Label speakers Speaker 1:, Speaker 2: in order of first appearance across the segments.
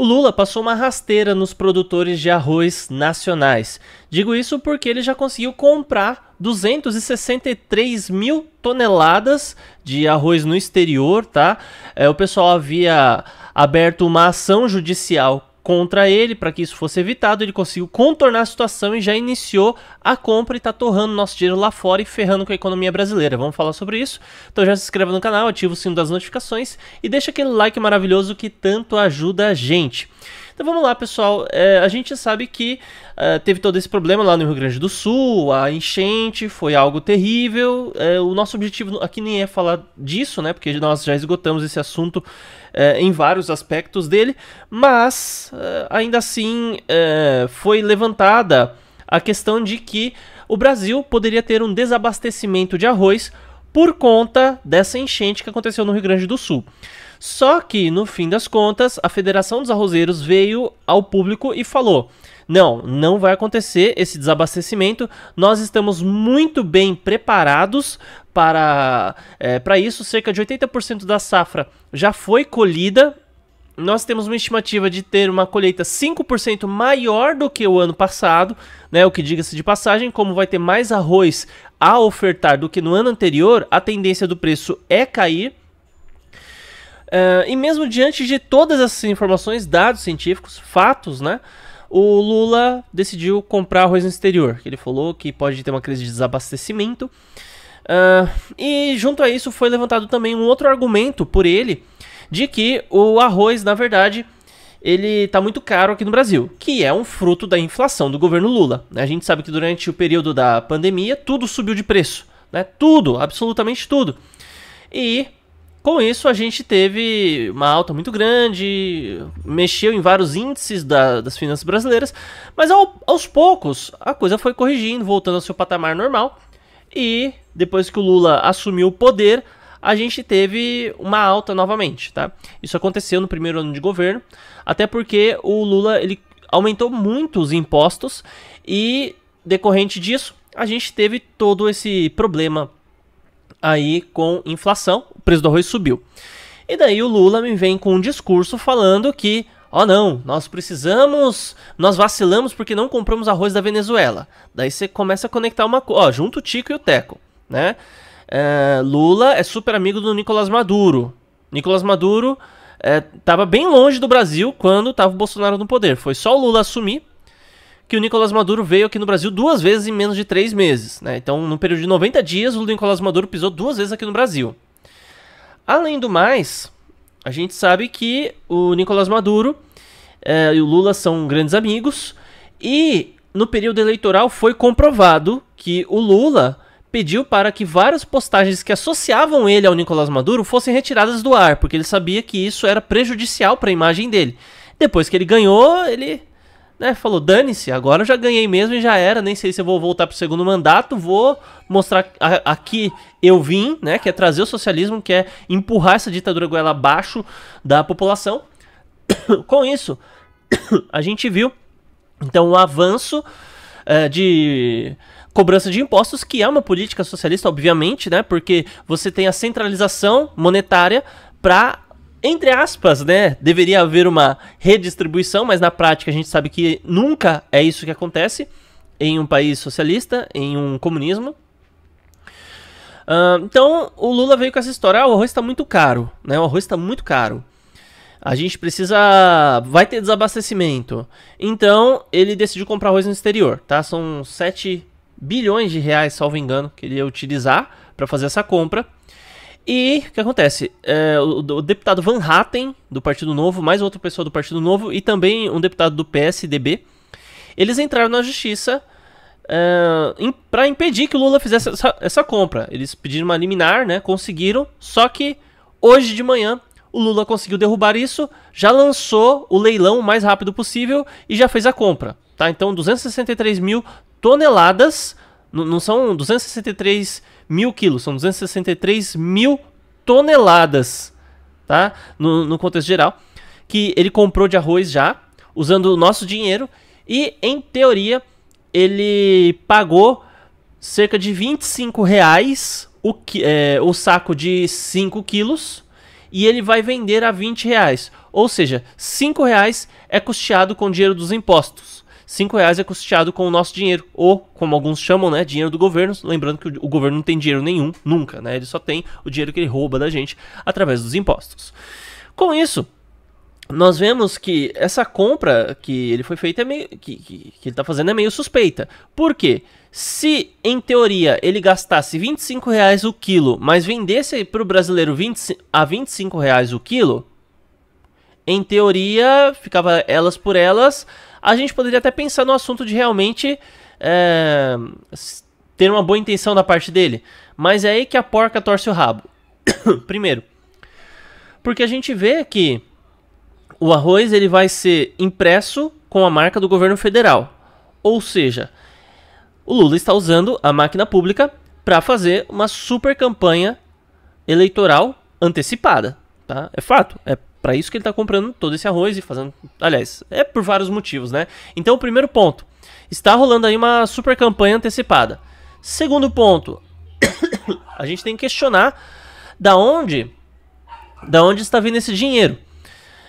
Speaker 1: O Lula passou uma rasteira nos produtores de arroz nacionais. Digo isso porque ele já conseguiu comprar 263 mil toneladas de arroz no exterior, tá? É, o pessoal havia aberto uma ação judicial contra ele para que isso fosse evitado. Ele conseguiu contornar a situação e já iniciou a compra e está torrando nosso dinheiro lá fora e ferrando com a economia brasileira. Vamos falar sobre isso? Então já se inscreva no canal, ativa o sino das notificações e deixa aquele like maravilhoso que tanto ajuda a gente. Então vamos lá, pessoal. É, a gente sabe que é, teve todo esse problema lá no Rio Grande do Sul, a enchente foi algo terrível. É, o nosso objetivo aqui nem é falar disso, né? Porque nós já esgotamos esse assunto é, em vários aspectos dele, mas é, ainda assim é, foi levantada a questão de que o Brasil poderia ter um desabastecimento de arroz por conta dessa enchente que aconteceu no Rio Grande do Sul. Só que, no fim das contas, a Federação dos Arrozeiros veio ao público e falou: não, não vai acontecer esse desabastecimento, nós estamos muito bem preparados para, é, para isso, cerca de 80% da safra já foi colhida. Nós temos uma estimativa de ter uma colheita 5% maior do que o ano passado, né? O que diga-se de passagem, como vai ter mais arroz a ofertar do que no ano anterior, a tendência do preço é cair, Uh, e mesmo diante de todas essas informações, dados científicos, fatos, né? O Lula decidiu comprar arroz no exterior. Ele falou que pode ter uma crise de desabastecimento. Uh, e junto a isso foi levantado também um outro argumento por ele de que o arroz, na verdade, ele está muito caro aqui no Brasil, que é um fruto da inflação do governo Lula. Né? A gente sabe que durante o período da pandemia tudo subiu de preço, né? Tudo, absolutamente tudo. E com isso, a gente teve uma alta muito grande, mexeu em vários índices da, das finanças brasileiras, mas ao, aos poucos a coisa foi corrigindo, voltando ao seu patamar normal. E depois que o Lula assumiu o poder, a gente teve uma alta novamente, tá? Isso aconteceu no primeiro ano de governo, até porque o Lula ele aumentou muito os impostos e decorrente disso a gente teve todo esse problema aí com inflação, o preço do arroz subiu. E daí o Lula me vem com um discurso falando que, ó oh, não, nós precisamos, nós vacilamos porque não compramos arroz da Venezuela. Daí você começa a conectar uma coisa, ó, junto o Tico e o Teco, né? É, Lula é super amigo do Nicolás Maduro. Nicolás Maduro estava é, bem longe do Brasil quando estava o Bolsonaro no poder. Foi só o Lula assumir que o Nicolás Maduro veio aqui no Brasil duas vezes em menos de três meses. Né? Então, num período de 90 dias, o Nicolás Maduro pisou duas vezes aqui no Brasil. Além do mais, a gente sabe que o Nicolás Maduro eh, e o Lula são grandes amigos e no período eleitoral foi comprovado que o Lula pediu para que várias postagens que associavam ele ao Nicolás Maduro fossem retiradas do ar, porque ele sabia que isso era prejudicial para a imagem dele. Depois que ele ganhou, ele né, falou: dane-se, agora eu já ganhei mesmo e já era. Nem sei se eu vou voltar pro segundo mandato. Vou mostrar aqui eu vim, né? Que é trazer o socialismo, que é empurrar essa ditadura goela abaixo da população. Com isso, a gente viu então o um avanço eh, de cobrança de impostos, que é uma política socialista, obviamente, né? Porque você tem a centralização monetária para entre aspas, né, deveria haver uma redistribuição, mas na prática a gente sabe que nunca é isso que acontece em um país socialista, em um comunismo. Uh, então o Lula veio com essa história: ah, o arroz está muito caro, né? O arroz está muito caro. A gente precisa. Vai ter desabastecimento. Então ele decidiu comprar arroz no exterior, tá? São 7 bilhões de reais, salvo engano, que ele ia utilizar para fazer essa compra. E o que acontece? É, o, o, deputado Van Hatten, do Partido Novo, mais outra pessoa do Partido Novo, e também um deputado do PSDB, eles entraram na justiça é, para impedir que o Lula fizesse essa, essa, compra. Eles pediram uma liminar, né? Conseguiram, só que hoje de manhã o Lula conseguiu derrubar isso, já lançou o leilão o mais rápido possível e já fez a compra. Tá? Então, 263 mil toneladas, não são 263 mil mil quilos, são 263 mil toneladas, tá? No, no contexto geral, que ele comprou de arroz já, usando o nosso dinheiro, e em teoria ele pagou cerca de 25 reais o, é, o saco de 5 quilos e ele vai vender a 20 reais. Ou seja, 5 reais é custeado com dinheiro dos impostos. 5 reais é custeado com o nosso dinheiro, ou como alguns chamam, né, dinheiro do governo, lembrando que o governo não tem dinheiro nenhum, nunca, né? Ele só tem o dinheiro que ele rouba da gente através dos impostos. Com isso, nós vemos que essa compra que ele foi feita é meio, que, que, que ele está fazendo é meio suspeita. Por quê? Se, em teoria, ele gastasse 25 reais o quilo, mas vendesse para o brasileiro 20, a 25 reais o quilo, em teoria, ficava elas por elas, a gente poderia até pensar no assunto de realmente é, ter uma boa intenção da parte dele. Mas é aí que a porca torce o rabo. Primeiro, porque a gente vê que o arroz ele vai ser impresso com a marca do governo federal. Ou seja, o Lula está usando a máquina pública para fazer uma super campanha eleitoral antecipada. Tá? É fato, é para isso que ele está comprando todo esse arroz e fazendo. Aliás, é por vários motivos, né? Então, o primeiro ponto: está rolando aí uma super campanha antecipada. Segundo ponto: a gente tem que questionar da onde, da onde está vindo esse dinheiro.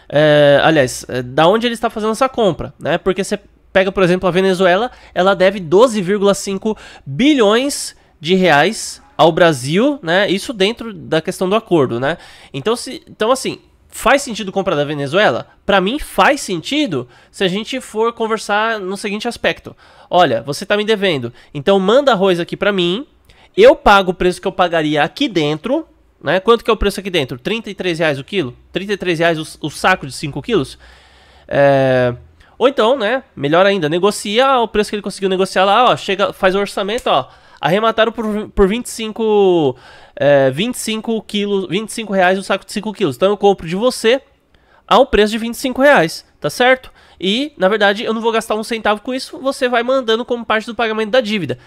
Speaker 1: É, aliás, é, da onde ele está fazendo essa compra, né? Porque você pega, por exemplo, a Venezuela, ela deve 12,5 bilhões de reais ao Brasil, né? Isso dentro da questão do acordo, né? Então, se, então assim, Faz sentido comprar da Venezuela? Para mim faz sentido se a gente for conversar no seguinte aspecto. Olha, você tá me devendo, então manda arroz aqui para mim, eu pago o preço que eu pagaria aqui dentro, né? Quanto que é o preço aqui dentro? 33 reais o quilo? 33 reais o, o saco de 5 quilos? É... Ou então, né? Melhor ainda, negocia o preço que ele conseguiu negociar lá, ó, chega, faz o orçamento, ó. Arremataram por, por 25, é, 25, quilos, 25 reais o um saco de 5 quilos. Então eu compro de você ao preço de 25 reais, tá certo? E, na verdade, eu não vou gastar um centavo com isso, você vai mandando como parte do pagamento da dívida.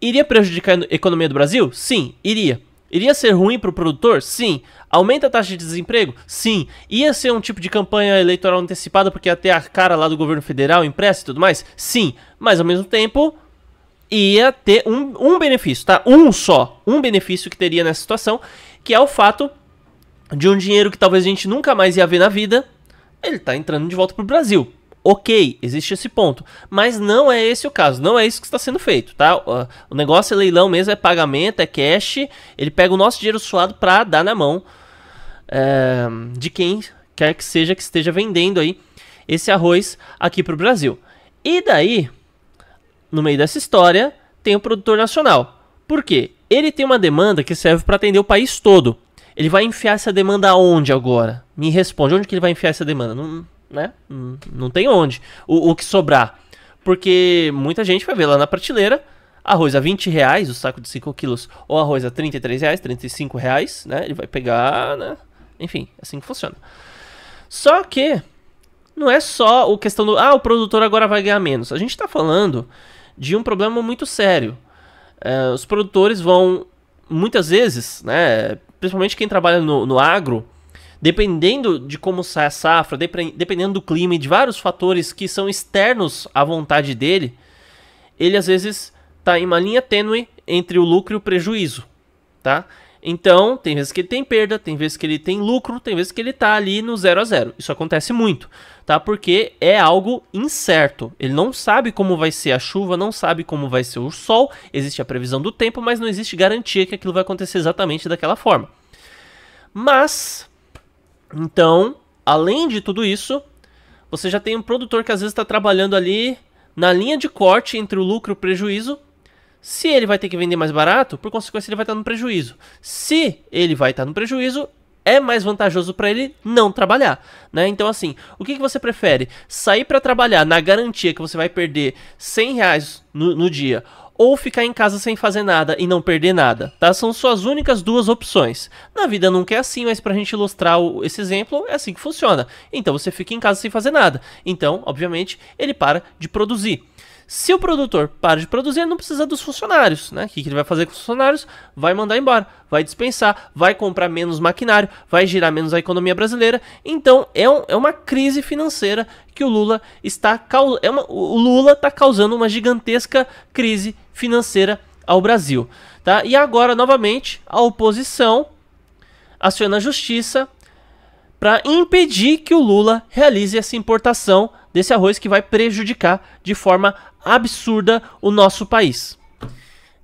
Speaker 1: Iria prejudicar a economia do Brasil? Sim, iria. Iria ser ruim para o produtor? Sim. Aumenta a taxa de desemprego? Sim. Ia ser um tipo de campanha eleitoral antecipada porque ia ter a cara lá do governo federal impressa e tudo mais? Sim. Mas ao mesmo tempo, ia ter um, um benefício, tá? Um só, um benefício que teria nessa situação, que é o fato de um dinheiro que talvez a gente nunca mais ia ver na vida, ele tá entrando de volta pro Brasil. Ok, existe esse ponto, mas não é esse o caso, não é isso que está sendo feito, tá? O negócio é leilão mesmo, é pagamento, é cash, ele pega o nosso dinheiro suado para dar na mão é, de quem quer que seja que esteja vendendo aí esse arroz aqui pro Brasil. E daí, no meio dessa história, tem o produtor nacional. Por quê? Ele tem uma demanda que serve para atender o país todo. Ele vai enfiar essa demanda onde agora? Me responde, onde que ele vai enfiar essa demanda? Não, né? Hum, não tem onde. O, o que sobrar. Porque muita gente vai ver lá na prateleira arroz a 20 reais, o saco de 5 quilos, ou arroz a 33 reais, 35 reais, né? Ele vai pegar, né? Enfim, é assim que funciona. Só que não é só o questão do ah, o produtor agora vai ganhar menos. A gente está falando de um problema muito sério. É, os produtores vão, muitas vezes, né, principalmente quem trabalha no, no agro, dependendo de como sai a safra, dependendo do clima e de vários fatores que são externos à vontade dele, ele às vezes está em uma linha tênue entre o lucro e o prejuízo, tá? Então, tem vezes que ele tem perda, tem vezes que ele tem lucro, tem vezes que ele tá ali no zero a zero. Isso acontece muito, tá? Porque é algo incerto. Ele não sabe como vai ser a chuva, não sabe como vai ser o sol, existe a previsão do tempo, mas não existe garantia que aquilo vai acontecer exatamente daquela forma. Mas, então, além de tudo isso, você já tem um produtor que às vezes está trabalhando ali na linha de corte entre o lucro e o prejuízo, se ele vai ter que vender mais barato, por consequência ele vai estar no prejuízo. Se ele vai estar no prejuízo, é mais vantajoso para ele não trabalhar, né? Então assim, o que, que você prefere? Sair para trabalhar na garantia que você vai perder 100 reais no, no dia ou ficar em casa sem fazer nada e não perder nada, tá? São suas únicas duas opções. Na vida nunca é assim, mas pra gente ilustrar o, esse exemplo, é assim que funciona. Então você fica em casa sem fazer nada. Então, obviamente, ele para de produzir. Se o produtor para de produzir, não precisa dos funcionários, né? O que ele vai fazer com os funcionários? Vai mandar embora, vai dispensar, vai comprar menos maquinário, vai girar menos a economia brasileira. Então é, um, é uma crise financeira que o Lula está causando. É o Lula está causando uma gigantesca crise financeira ao Brasil, tá? E agora novamente a oposição aciona a justiça para impedir que o Lula realize essa importação desse arroz que vai prejudicar de forma absurda o nosso país.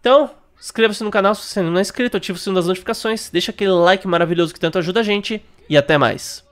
Speaker 1: Então, inscreva-se no canal se você não é inscrito, ative o sino das notificações, deixa aquele like maravilhoso que tanto ajuda a gente e até mais.